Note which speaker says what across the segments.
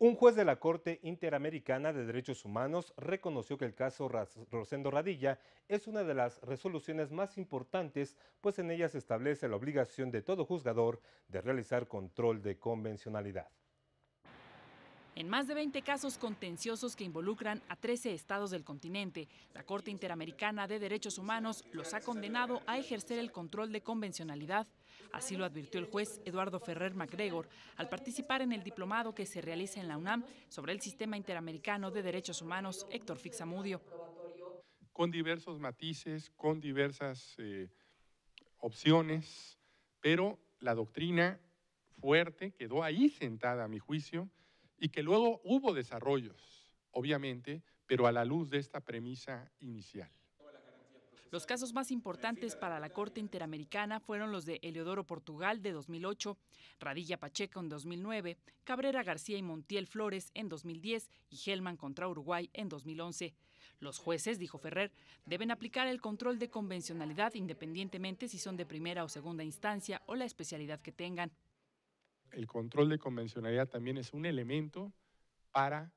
Speaker 1: Un juez de la Corte Interamericana de Derechos Humanos reconoció que el caso Rosendo Radilla es una de las resoluciones más importantes, pues en ella se establece la obligación de todo juzgador de realizar control de convencionalidad.
Speaker 2: En más de 20 casos contenciosos que involucran a 13 estados del continente, la Corte Interamericana de Derechos Humanos los ha condenado a ejercer el control de convencionalidad. Así lo advirtió el juez Eduardo Ferrer MacGregor al participar en el diplomado que se realiza en la UNAM sobre el Sistema Interamericano de Derechos Humanos Héctor Fixamudio.
Speaker 3: Con diversos matices, con diversas eh, opciones, pero la doctrina fuerte quedó ahí sentada a mi juicio y que luego hubo desarrollos, obviamente, pero a la luz de esta premisa inicial.
Speaker 2: Los casos más importantes para la Corte Interamericana fueron los de Eleodoro Portugal de 2008, Radilla Pacheco en 2009, Cabrera García y Montiel Flores en 2010 y Gelman contra Uruguay en 2011. Los jueces, dijo Ferrer, deben aplicar el control de convencionalidad independientemente si son de primera o segunda instancia o la especialidad que tengan
Speaker 3: el control de convencionalidad también es un elemento para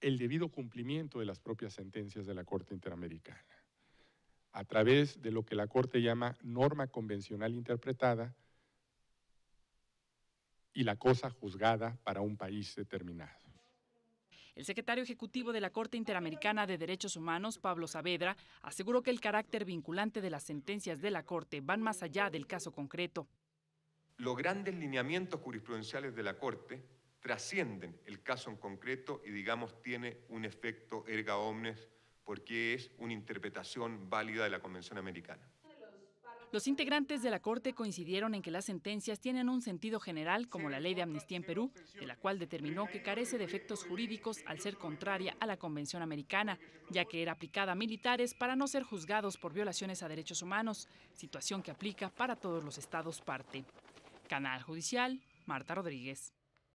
Speaker 3: el debido cumplimiento de las propias sentencias de la Corte Interamericana. A través de lo que la Corte llama norma convencional interpretada y la cosa juzgada para un país determinado.
Speaker 2: El secretario ejecutivo de la Corte Interamericana de Derechos Humanos, Pablo Saavedra, aseguró que el carácter vinculante de las sentencias de la Corte van más allá del caso concreto
Speaker 1: los grandes lineamientos jurisprudenciales de la Corte trascienden el caso en concreto y, digamos, tiene un efecto erga omnes porque es una interpretación válida de la Convención Americana.
Speaker 2: Los integrantes de la Corte coincidieron en que las sentencias tienen un sentido general, como la ley de amnistía en Perú, de la cual determinó que carece de efectos jurídicos al ser contraria a la Convención Americana, ya que era aplicada a militares para no ser juzgados por violaciones a derechos humanos, situación que aplica para todos los estados parte. Canal Judicial, Marta Rodríguez.